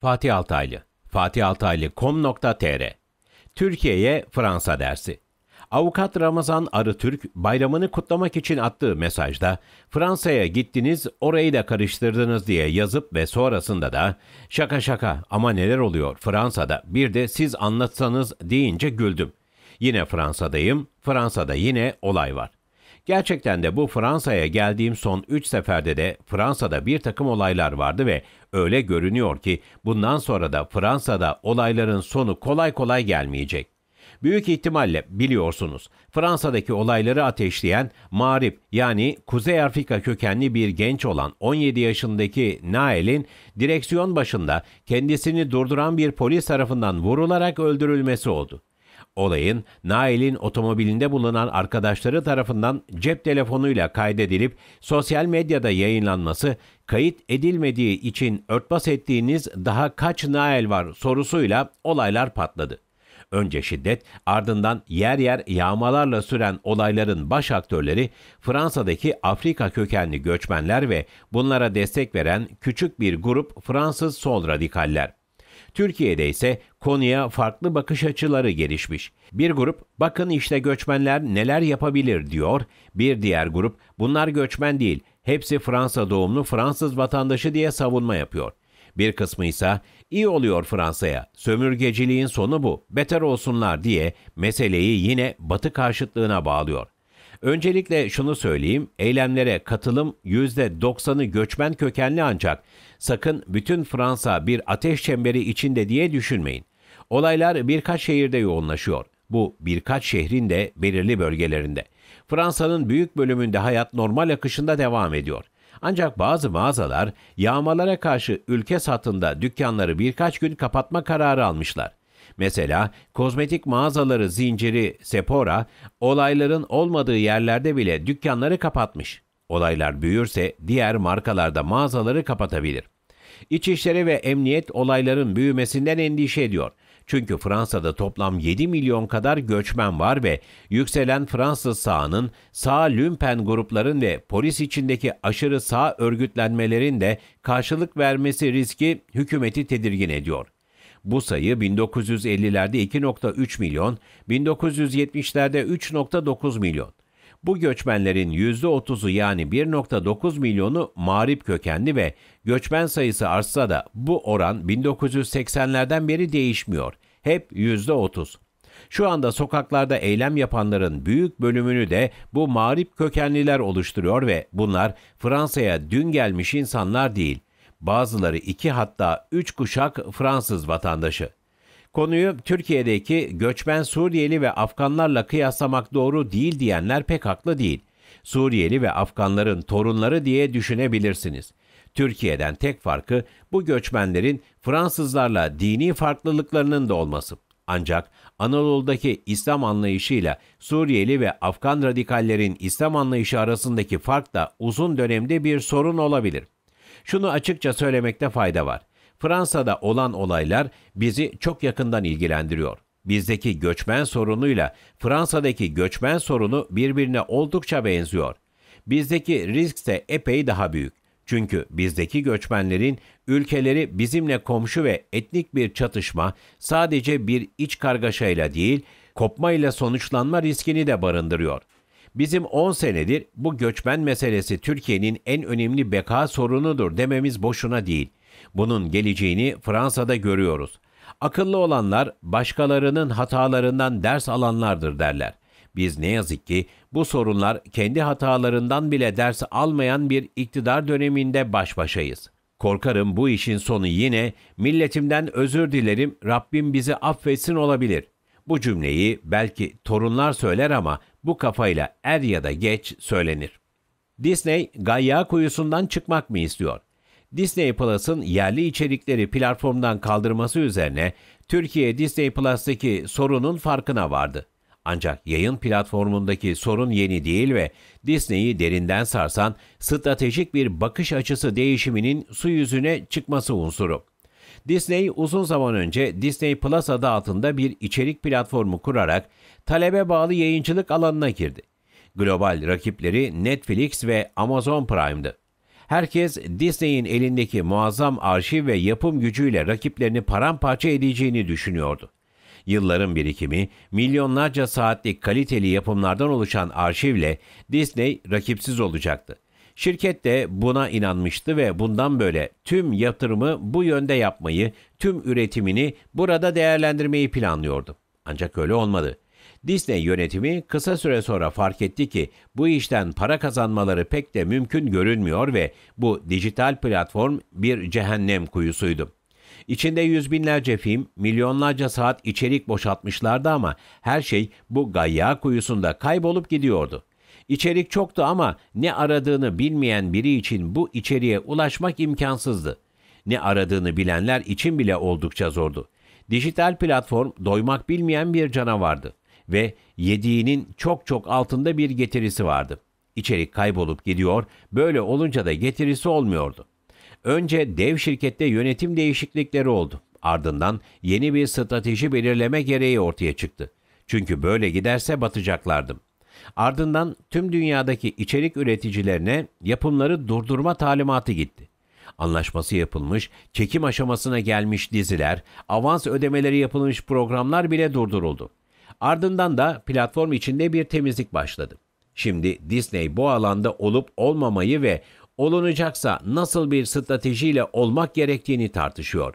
Fatih Altaylı, fatihaltaylı.com.tr Türkiye'ye Fransa dersi. Avukat Ramazan Arıtürk bayramını kutlamak için attığı mesajda Fransa'ya gittiniz orayı da karıştırdınız diye yazıp ve sonrasında da şaka şaka ama neler oluyor Fransa'da bir de siz anlatsanız deyince güldüm. Yine Fransa'dayım, Fransa'da yine olay var. Gerçekten de bu Fransa'ya geldiğim son 3 seferde de Fransa'da bir takım olaylar vardı ve öyle görünüyor ki bundan sonra da Fransa'da olayların sonu kolay kolay gelmeyecek. Büyük ihtimalle biliyorsunuz Fransa'daki olayları ateşleyen Marip yani Kuzey Afrika kökenli bir genç olan 17 yaşındaki Nael'in direksiyon başında kendisini durduran bir polis tarafından vurularak öldürülmesi oldu. Olayın Nail'in otomobilinde bulunan arkadaşları tarafından cep telefonuyla kaydedilip sosyal medyada yayınlanması, kayıt edilmediği için örtbas ettiğiniz daha kaç Nail var sorusuyla olaylar patladı. Önce şiddet, ardından yer yer yağmalarla süren olayların baş aktörleri Fransa'daki Afrika kökenli göçmenler ve bunlara destek veren küçük bir grup Fransız sol radikaller. Türkiye'de ise konuya farklı bakış açıları gelişmiş. Bir grup bakın işte göçmenler neler yapabilir diyor, bir diğer grup bunlar göçmen değil, hepsi Fransa doğumlu Fransız vatandaşı diye savunma yapıyor. Bir kısmı ise iyi oluyor Fransa'ya, sömürgeciliğin sonu bu, beter olsunlar diye meseleyi yine batı karşıtlığına bağlıyor. Öncelikle şunu söyleyeyim, eylemlere katılım %90'ı göçmen kökenli ancak Sakın bütün Fransa bir ateş çemberi içinde diye düşünmeyin. Olaylar birkaç şehirde yoğunlaşıyor. Bu birkaç şehrin de belirli bölgelerinde. Fransa'nın büyük bölümünde hayat normal akışında devam ediyor. Ancak bazı mağazalar yağmalara karşı ülke satında dükkanları birkaç gün kapatma kararı almışlar. Mesela kozmetik mağazaları zinciri Sephora olayların olmadığı yerlerde bile dükkanları kapatmış. Olaylar büyürse diğer markalarda mağazaları kapatabilir. İçişleri ve Emniyet olayların büyümesinden endişe ediyor. Çünkü Fransa'da toplam 7 milyon kadar göçmen var ve yükselen Fransız sağının sağ lümpen grupların ve polis içindeki aşırı sağ örgütlenmelerin de karşılık vermesi riski hükümeti tedirgin ediyor. Bu sayı 1950'lerde 2.3 milyon, 1970'lerde 3.9 milyon. Bu göçmenlerin %30'u yani 1.9 milyonu mağrip kökenli ve göçmen sayısı artsa da bu oran 1980'lerden beri değişmiyor. Hep %30. Şu anda sokaklarda eylem yapanların büyük bölümünü de bu mağrip kökenliler oluşturuyor ve bunlar Fransa'ya dün gelmiş insanlar değil. Bazıları iki hatta üç kuşak Fransız vatandaşı. Konuyu Türkiye'deki göçmen Suriyeli ve Afganlarla kıyaslamak doğru değil diyenler pek haklı değil. Suriyeli ve Afganların torunları diye düşünebilirsiniz. Türkiye'den tek farkı bu göçmenlerin Fransızlarla dini farklılıklarının da olması. Ancak Anadolu'daki İslam anlayışıyla Suriyeli ve Afgan radikallerin İslam anlayışı arasındaki fark da uzun dönemde bir sorun olabilir. Şunu açıkça söylemekte fayda var. Fransa'da olan olaylar bizi çok yakından ilgilendiriyor. Bizdeki göçmen sorunuyla Fransa'daki göçmen sorunu birbirine oldukça benziyor. Bizdeki risk de epey daha büyük. Çünkü bizdeki göçmenlerin ülkeleri bizimle komşu ve etnik bir çatışma sadece bir iç kargaşayla değil, kopmayla sonuçlanma riskini de barındırıyor. Bizim 10 senedir bu göçmen meselesi Türkiye'nin en önemli beka sorunudur dememiz boşuna değil.'' Bunun geleceğini Fransa'da görüyoruz. Akıllı olanlar başkalarının hatalarından ders alanlardır derler. Biz ne yazık ki bu sorunlar kendi hatalarından bile ders almayan bir iktidar döneminde baş başayız. Korkarım bu işin sonu yine milletimden özür dilerim Rabbim bizi affetsin olabilir. Bu cümleyi belki torunlar söyler ama bu kafayla er ya da geç söylenir. Disney gayya kuyusundan çıkmak mı istiyor? Disney Plus'ın yerli içerikleri platformdan kaldırması üzerine Türkiye Disney Plus'taki sorunun farkına vardı. Ancak yayın platformundaki sorun yeni değil ve Disney'i derinden sarsan stratejik bir bakış açısı değişiminin su yüzüne çıkması unsuru. Disney uzun zaman önce Disney Plus adı altında bir içerik platformu kurarak talebe bağlı yayıncılık alanına girdi. Global rakipleri Netflix ve Amazon Prime'dı. Herkes Disney'in elindeki muazzam arşiv ve yapım gücüyle rakiplerini paramparça edeceğini düşünüyordu. Yılların birikimi, milyonlarca saatlik kaliteli yapımlardan oluşan arşivle Disney rakipsiz olacaktı. Şirket de buna inanmıştı ve bundan böyle tüm yatırımı bu yönde yapmayı, tüm üretimini burada değerlendirmeyi planlıyordu. Ancak öyle olmadı. Disney yönetimi kısa süre sonra fark etti ki bu işten para kazanmaları pek de mümkün görünmüyor ve bu dijital platform bir cehennem kuyusuydu. İçinde yüz binlerce film, milyonlarca saat içerik boşaltmışlardı ama her şey bu gayya kuyusunda kaybolup gidiyordu. İçerik çoktu ama ne aradığını bilmeyen biri için bu içeriğe ulaşmak imkansızdı. Ne aradığını bilenler için bile oldukça zordu. Dijital platform doymak bilmeyen bir canavardı ve yediğinin çok çok altında bir getirisi vardı. İçerik kaybolup gidiyor, böyle olunca da getirisi olmuyordu. Önce dev şirkette yönetim değişiklikleri oldu. Ardından yeni bir strateji belirleme gereği ortaya çıktı. Çünkü böyle giderse batacaklardım. Ardından tüm dünyadaki içerik üreticilerine yapımları durdurma talimatı gitti. Anlaşması yapılmış, çekim aşamasına gelmiş diziler, avans ödemeleri yapılmış programlar bile durduruldu. Ardından da platform içinde bir temizlik başladı. Şimdi Disney bu alanda olup olmamayı ve olunacaksa nasıl bir stratejiyle olmak gerektiğini tartışıyor.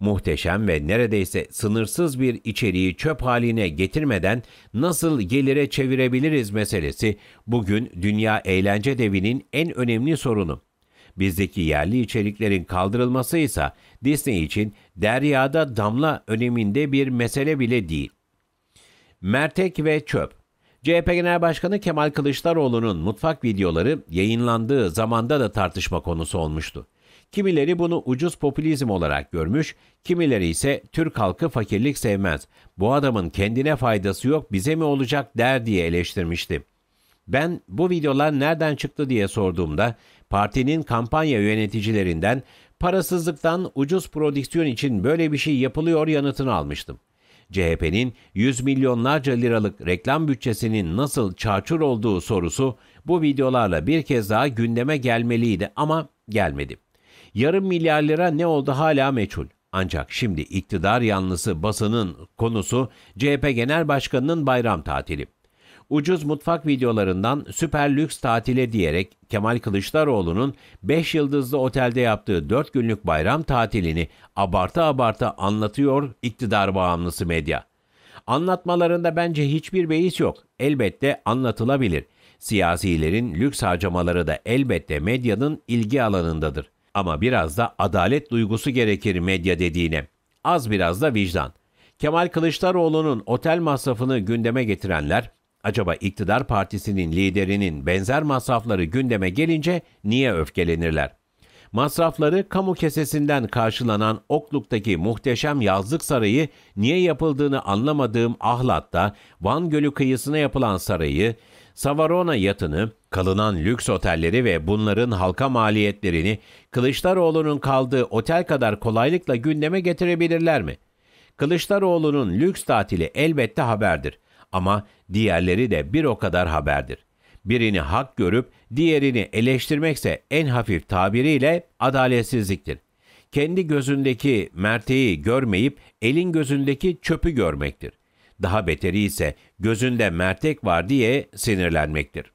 Muhteşem ve neredeyse sınırsız bir içeriği çöp haline getirmeden nasıl gelire çevirebiliriz meselesi bugün dünya eğlence devinin en önemli sorunu. Bizdeki yerli içeriklerin kaldırılması ise Disney için deryada damla öneminde bir mesele bile değil. Mertek ve çöp. CHP Genel Başkanı Kemal Kılıçdaroğlu'nun mutfak videoları yayınlandığı zamanda da tartışma konusu olmuştu. Kimileri bunu ucuz popülizm olarak görmüş, kimileri ise Türk halkı fakirlik sevmez. Bu adamın kendine faydası yok, bize mi olacak der diye eleştirmişti. Ben bu videolar nereden çıktı diye sorduğumda partinin kampanya yöneticilerinden parasızlıktan ucuz prodüksiyon için böyle bir şey yapılıyor yanıtını almıştım. CHP'nin 100 milyonlarca liralık reklam bütçesinin nasıl çarçur olduğu sorusu bu videolarla bir kez daha gündeme gelmeliydi ama gelmedi. Yarım milyar lira ne oldu hala meçhul. Ancak şimdi iktidar yanlısı basının konusu CHP Genel Başkanı'nın bayram tatili. Ucuz mutfak videolarından süper lüks tatile diyerek Kemal Kılıçdaroğlu'nun 5 yıldızlı otelde yaptığı 4 günlük bayram tatilini abartı abartı anlatıyor iktidar bağımlısı medya. Anlatmalarında bence hiçbir beis yok. Elbette anlatılabilir. Siyasilerin lüks harcamaları da elbette medyanın ilgi alanındadır. Ama biraz da adalet duygusu gerekir medya dediğine. Az biraz da vicdan. Kemal Kılıçdaroğlu'nun otel masrafını gündeme getirenler Acaba iktidar partisinin liderinin benzer masrafları gündeme gelince niye öfkelenirler? Masrafları kamu kesesinden karşılanan Okluk'taki muhteşem yazlık sarayı niye yapıldığını anlamadığım Ahlat'ta Van Gölü kıyısına yapılan sarayı, Savarona yatını, kalınan lüks otelleri ve bunların halka maliyetlerini Kılıçdaroğlu'nun kaldığı otel kadar kolaylıkla gündeme getirebilirler mi? Kılıçdaroğlu'nun lüks tatili elbette haberdir. Ama diğerleri de bir o kadar haberdir. Birini hak görüp diğerini eleştirmekse en hafif tabiriyle adaletsizliktir. Kendi gözündeki merteği görmeyip elin gözündeki çöpü görmektir. Daha beteri ise gözünde mertek var diye sinirlenmektir.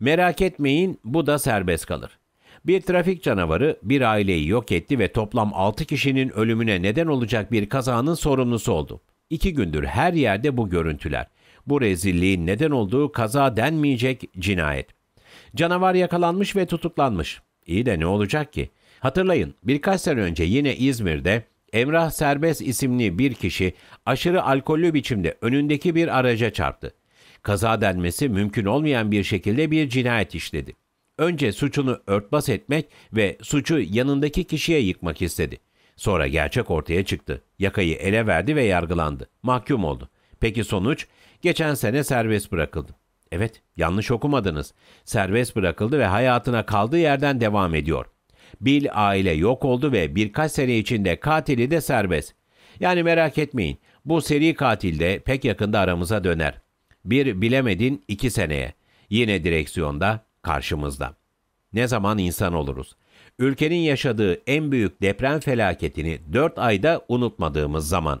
Merak etmeyin bu da serbest kalır. Bir trafik canavarı bir aileyi yok etti ve toplam 6 kişinin ölümüne neden olacak bir kazanın sorumlusu oldu. İki gündür her yerde bu görüntüler bu rezilliğin neden olduğu kaza denmeyecek cinayet. Canavar yakalanmış ve tutuklanmış. İyi de ne olacak ki? Hatırlayın birkaç sene önce yine İzmir'de Emrah Serbest isimli bir kişi aşırı alkollü biçimde önündeki bir araca çarptı. Kaza denmesi mümkün olmayan bir şekilde bir cinayet işledi. Önce suçunu örtbas etmek ve suçu yanındaki kişiye yıkmak istedi. Sonra gerçek ortaya çıktı. Yakayı ele verdi ve yargılandı. Mahkum oldu. Peki sonuç? Geçen sene serbest bırakıldı. Evet, yanlış okumadınız. Serbest bırakıldı ve hayatına kaldığı yerden devam ediyor. Bil aile yok oldu ve birkaç sene içinde katili de serbest. Yani merak etmeyin, bu seri katil de pek yakında aramıza döner. Bir bilemedin iki seneye. Yine direksiyonda, karşımızda. Ne zaman insan oluruz? Ülkenin yaşadığı en büyük deprem felaketini dört ayda unutmadığımız zaman.